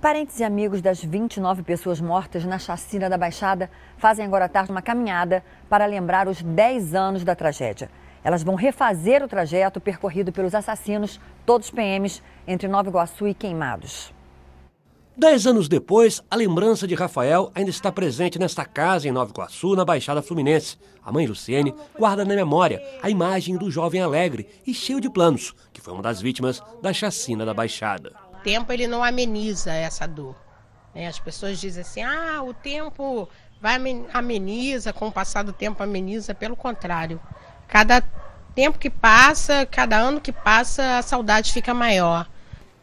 Parentes e amigos das 29 pessoas mortas na chacina da Baixada fazem agora à tarde uma caminhada para lembrar os 10 anos da tragédia. Elas vão refazer o trajeto percorrido pelos assassinos, todos PMs, entre Nova Iguaçu e Queimados. Dez anos depois, a lembrança de Rafael ainda está presente nesta casa em Nova Iguaçu, na Baixada Fluminense. A mãe Luciene guarda na memória a imagem do jovem alegre e cheio de planos, que foi uma das vítimas da chacina da Baixada tempo ele não ameniza essa dor. Né? As pessoas dizem assim, ah, o tempo vai ameniza, com o passar do tempo ameniza, pelo contrário. Cada tempo que passa, cada ano que passa, a saudade fica maior.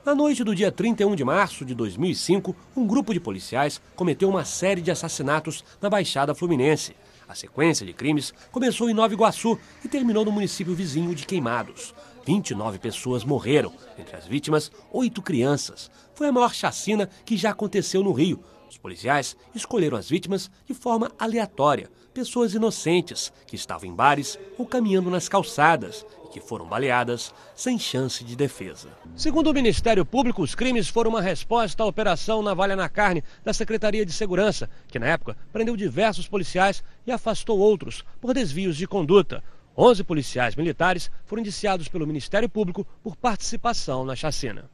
Na noite do dia 31 de março de 2005, um grupo de policiais cometeu uma série de assassinatos na Baixada Fluminense. A sequência de crimes começou em Nova Iguaçu e terminou no município vizinho de Queimados. 29 pessoas morreram. Entre as vítimas, oito crianças. Foi a maior chacina que já aconteceu no Rio. Os policiais escolheram as vítimas de forma aleatória, pessoas inocentes que estavam em bares ou caminhando nas calçadas e que foram baleadas sem chance de defesa. Segundo o Ministério Público, os crimes foram uma resposta à Operação Navalha na Carne da Secretaria de Segurança, que na época prendeu diversos policiais e afastou outros por desvios de conduta. 11 policiais militares foram indiciados pelo Ministério Público por participação na chacina.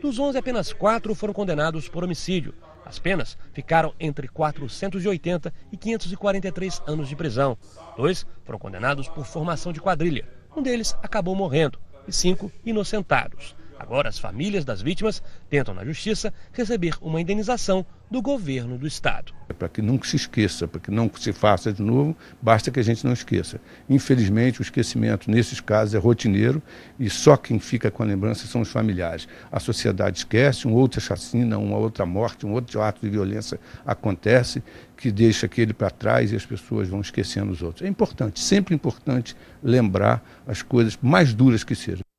Dos 11, apenas 4 foram condenados por homicídio. As penas ficaram entre 480 e 543 anos de prisão. Dois foram condenados por formação de quadrilha. Um deles acabou morrendo e cinco inocentados. Agora, as famílias das vítimas tentam na justiça receber uma indenização do governo do estado. É para que não se esqueça, para que não se faça de novo, basta que a gente não esqueça. Infelizmente, o esquecimento nesses casos é rotineiro e só quem fica com a lembrança são os familiares. A sociedade esquece, uma outra chacina, uma outra morte, um outro ato de violência acontece que deixa aquele para trás e as pessoas vão esquecendo os outros. É importante, sempre importante lembrar as coisas mais duras que sejam.